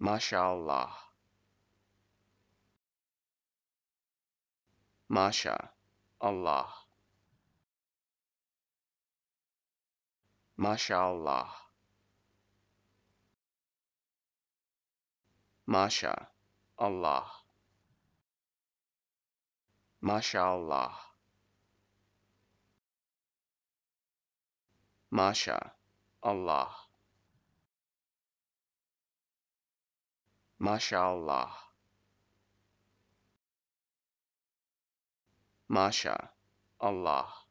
MashaAllah. Masha, Allah. MashaAllah. Masha, Allah. MashaAllah. Masha, Allah. MashaAllah. Masha, Allah.